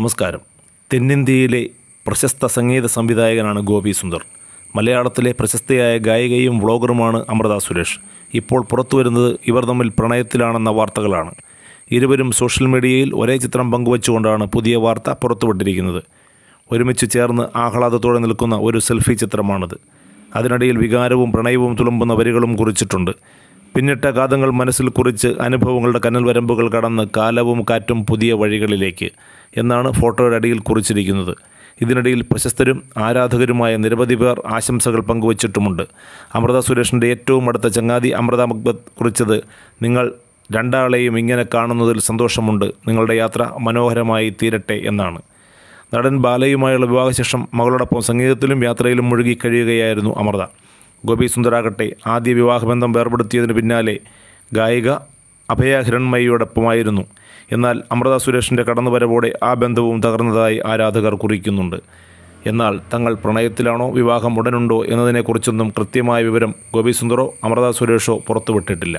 നമസ്കാരം തെന്നിന്ത്യയിലെ പ്രശസ്ത സംഗീത സംവിധായകനാണ് ഗോപി സുന്ദർ മലയാളത്തിലെ പ്രശസ്തയായ ഗായികയും വ്ളോഗറുമാണ് അമൃത സുരേഷ് ഇപ്പോൾ പുറത്തുവരുന്നത് ഇവർ തമ്മിൽ പ്രണയത്തിലാണെന്ന വാർത്തകളാണ് ഇരുവരും സോഷ്യൽ മീഡിയയിൽ ഒരേ ചിത്രം പങ്കുവച്ചുകൊണ്ടാണ് പുതിയ വാർത്ത പുറത്തുവിട്ടിരിക്കുന്നത് ഒരുമിച്ച് ചേർന്ന് ആഹ്ലാദത്തോടെ നിൽക്കുന്ന ഒരു സെൽഫി ചിത്രമാണിത് അതിനിടയിൽ വികാരവും പ്രണയവും തുളുമ്പുന്ന വരികളും കുറിച്ചിട്ടുണ്ട് പിന്നിട്ട കാതങ്ങൾ മനസ്സിൽ കുറിച്ച് അനുഭവങ്ങളുടെ കനൽ വരമ്പുകൾ കടന്ന് കാലവും കാറ്റും പുതിയ വഴികളിലേക്ക് എന്നാണ് ഫോട്ടോയുടെ അടിയിൽ കുറിച്ചിരിക്കുന്നത് ഇതിനിടയിൽ പ്രശസ്തരും ആരാധകരുമായ നിരവധി പേർ ആശംസകൾ പങ്കുവച്ചിട്ടുമുണ്ട് അമൃത സുരേഷിൻ്റെ ഏറ്റവും അടുത്ത ചങ്ങാതി അമൃത മക്ബത്ത് കുറിച്ചത് നിങ്ങൾ രണ്ടാളെയും ഇങ്ങനെ കാണുന്നതിൽ സന്തോഷമുണ്ട് നിങ്ങളുടെ യാത്ര മനോഹരമായി തീരട്ടെ എന്നാണ് നടൻ ബാലയുമായുള്ള വിവാഹശേഷം മകളോടൊപ്പം സംഗീതത്തിലും യാത്രയിലും മുഴുകി കഴിയുകയായിരുന്നു അമൃത ഗോപി സുന്ദരാകട്ടെ ആദ്യ വിവാഹബന്ധം വേർപെടുത്തിയതിന് പിന്നാലെ ഗായിക അഭയ ഹിരൺമയിയോടൊപ്പമായിരുന്നു എന്നാൽ അമൃത സുരേഷിൻ്റെ കടന്നുവരവോടെ ആ ബന്ധവും തകർന്നതായി ആരാധകർ കുറിക്കുന്നുണ്ട് എന്നാൽ തങ്ങൾ പ്രണയത്തിലാണോ വിവാഹം ഉടനുണ്ടോ എന്നതിനെക്കുറിച്ചൊന്നും കൃത്യമായ വിവരം ഗോപി സുന്ദറോ അമൃത സുരേഷോ പുറത്തുവിട്ടിട്ടില്ല